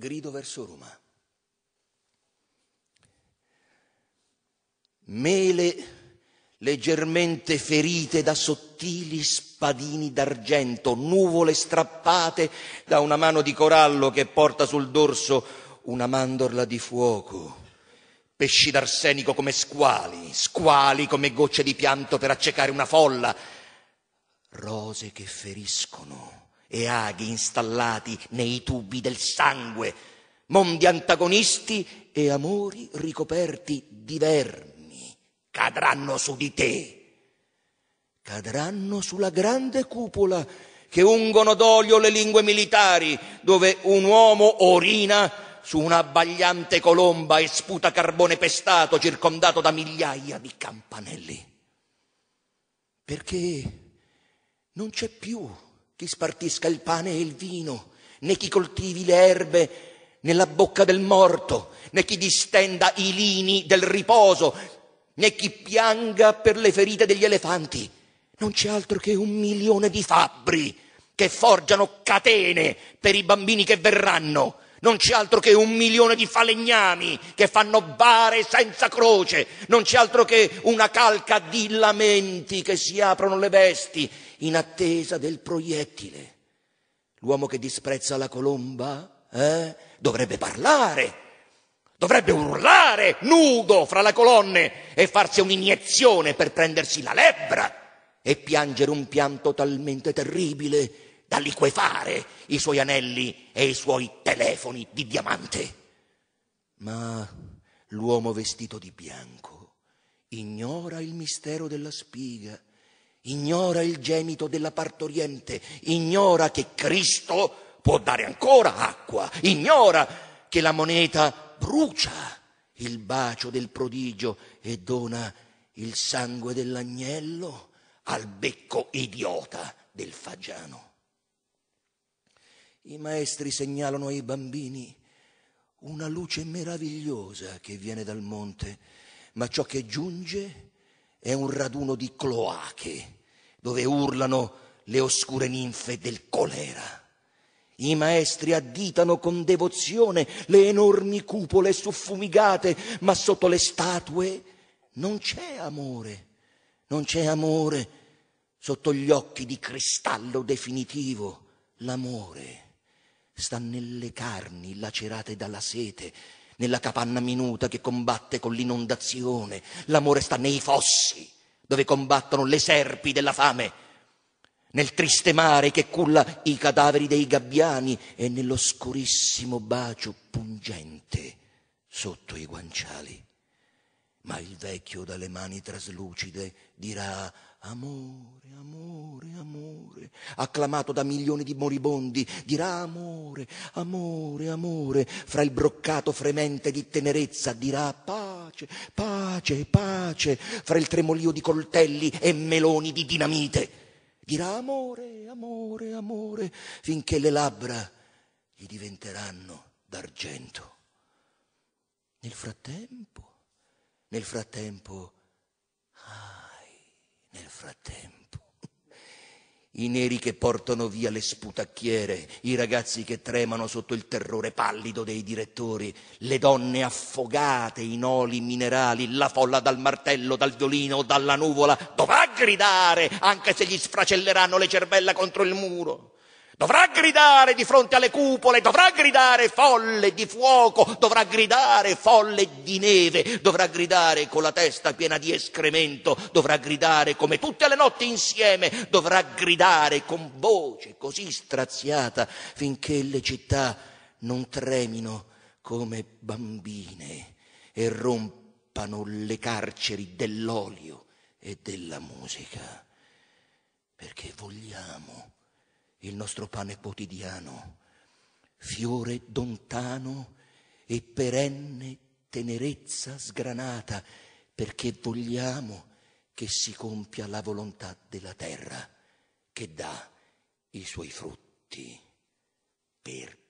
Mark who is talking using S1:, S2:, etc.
S1: grido verso Roma. Mele leggermente ferite da sottili spadini d'argento, nuvole strappate da una mano di corallo che porta sul dorso una mandorla di fuoco, pesci d'arsenico come squali, squali come gocce di pianto per accecare una folla, rose che feriscono, e aghi installati nei tubi del sangue, mondi antagonisti e amori ricoperti di vermi cadranno su di te, cadranno sulla grande cupola che ungono d'olio le lingue militari, dove un uomo orina su una bagliante colomba e sputa carbone pestato circondato da migliaia di campanelli. Perché non c'è più chi spartisca il pane e il vino, né chi coltivi le erbe nella bocca del morto, né chi distenda i lini del riposo, né chi pianga per le ferite degli elefanti. Non c'è altro che un milione di fabbri che forgiano catene per i bambini che verranno. Non c'è altro che un milione di falegnami che fanno bare senza croce, non c'è altro che una calca di lamenti che si aprono le vesti in attesa del proiettile. L'uomo che disprezza la colomba eh, dovrebbe parlare, dovrebbe urlare nudo fra le colonne e farsi un'iniezione per prendersi la lebbra e piangere un pianto talmente terribile da liquefare i suoi anelli e i suoi telefoni di diamante. Ma l'uomo vestito di bianco ignora il mistero della spiga, ignora il gemito della partoriente, ignora che Cristo può dare ancora acqua, ignora che la moneta brucia il bacio del prodigio e dona il sangue dell'agnello al becco idiota del fagiano. I maestri segnalano ai bambini una luce meravigliosa che viene dal monte, ma ciò che giunge è un raduno di cloache dove urlano le oscure ninfe del colera. I maestri additano con devozione le enormi cupole suffumigate, ma sotto le statue non c'è amore, non c'è amore sotto gli occhi di cristallo definitivo, l'amore sta nelle carni lacerate dalla sete, nella capanna minuta che combatte con l'inondazione, l'amore sta nei fossi dove combattono le serpi della fame, nel triste mare che culla i cadaveri dei gabbiani e nell'oscurissimo bacio pungente sotto i guanciali. Ma il vecchio dalle mani traslucide dirà amore, amore, amore, acclamato da milioni di moribondi, dirà amore, amore, amore, fra il broccato fremente di tenerezza dirà pace, pace, pace, fra il tremolio di coltelli e meloni di dinamite, dirà amore, amore, amore, finché le labbra gli diventeranno d'argento. Nel frattempo nel frattempo, ai, nel frattempo, i neri che portano via le sputacchiere, i ragazzi che tremano sotto il terrore pallido dei direttori, le donne affogate in oli minerali, la folla dal martello, dal violino, dalla nuvola, dovrà gridare anche se gli sfracelleranno le cervella contro il muro. Dovrà gridare di fronte alle cupole, dovrà gridare folle di fuoco, dovrà gridare folle di neve, dovrà gridare con la testa piena di escremento, dovrà gridare come tutte le notti insieme, dovrà gridare con voce così straziata finché le città non tremino come bambine e rompano le carceri dell'olio e della musica. Perché vogliamo il nostro pane quotidiano, fiore lontano e perenne tenerezza sgranata, perché vogliamo che si compia la volontà della terra che dà i suoi frutti per